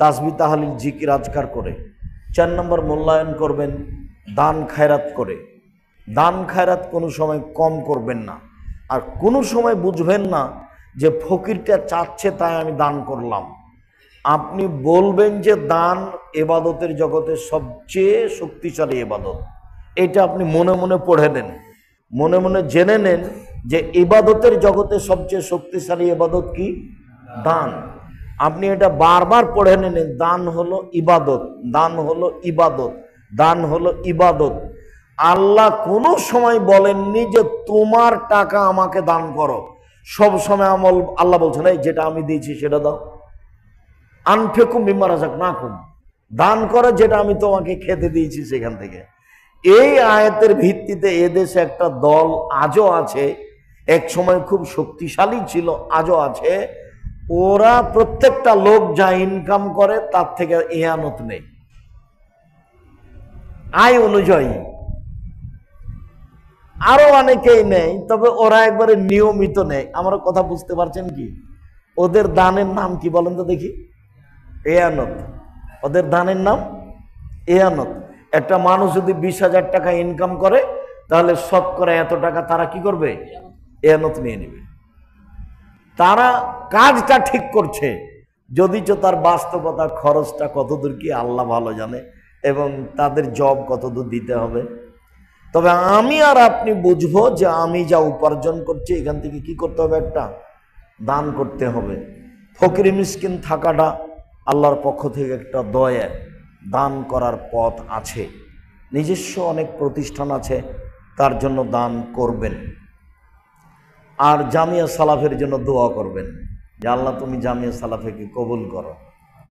তাজবি তাহালিল জিকির আজকার করে চার নম্বর মূল্যায়ন করবেন দান খায়রাত করে দান খায়রাত কোনো সময় কম করবেন না আর কোনো সময় বুঝবেন না যে ফকিরটা চাচ্ছে তাই আমি দান করলাম আপনি বলবেন যে দান এবাদতের জগতে সবচেয়ে শক্তিশালী এবাদত এটা আপনি মনে মনে পড়ে নেন মনে মনে জেনে নেন যে এবাদতের জগতে সবচেয়ে শক্তিশালী এবাদত কি দান আপনি এটা বারবার পড়ে নিন দান হলো ইবাদত দান হলো ইবাদত দান হলো ইবাদত আল্লাহ কোনো সময় বলেননি যে তোমার টাকা আমাকে দান করো সব সময় আমল আল্লাহ বলছেন এই যেটা আমি দিয়েছি সেটা দাও আনফেকুম যাক না কুম দান করো যেটা আমি তোমাকে খেতে দিয়েছি সেখান থেকে এই আয়াতের ভিত্তিতে এদেশে একটা দল আজও আছে এক সময় খুব শক্তিশালী ছিল আজও আছে ওরা প্রত্যেকটা লোক যা ইনকাম করে তার থেকে এহানত নেই আয় অনুযায়ী আরো অনেকেই নেই তবে ওরা একবারে নিয়মিত নেই আমার কথা বুঝতে পারছেন কি ওদের দানের নাম কি বলেন তো দেখি এয়ানত ওদের দানের নাম এয়ানত একটা মানুষ যদি বিশ হাজার টাকা ইনকাম করে তাহলে সব করে এত টাকা তারা কি করবে এয়ানত নিয়ে নেবে তারা কাজটা ঠিক করছে যদিচ তার বাস্তবতা খরচটা কতদূর কি আল্লাহ ভালো জানে এবং তাদের জব কতদূর দিতে হবে তবে আমি আর আপনি বুঝবো যে আমি যা উপার্জন করছি এখান থেকে কি করতে হবে একটা দান করতে হবে ফকির মিসকিন থাকাটা আল্লাহর পক্ষ থেকে একটা দয়া দান করার পথ আছে নিজস্ব অনেক প্রতিষ্ঠান আছে তার জন্য দান করবেন আর জামিয়া সালাফের জন্য দোয়া করবেন যে আল্লাহ তুমি জামিয়া সালাফেকে কবুল করো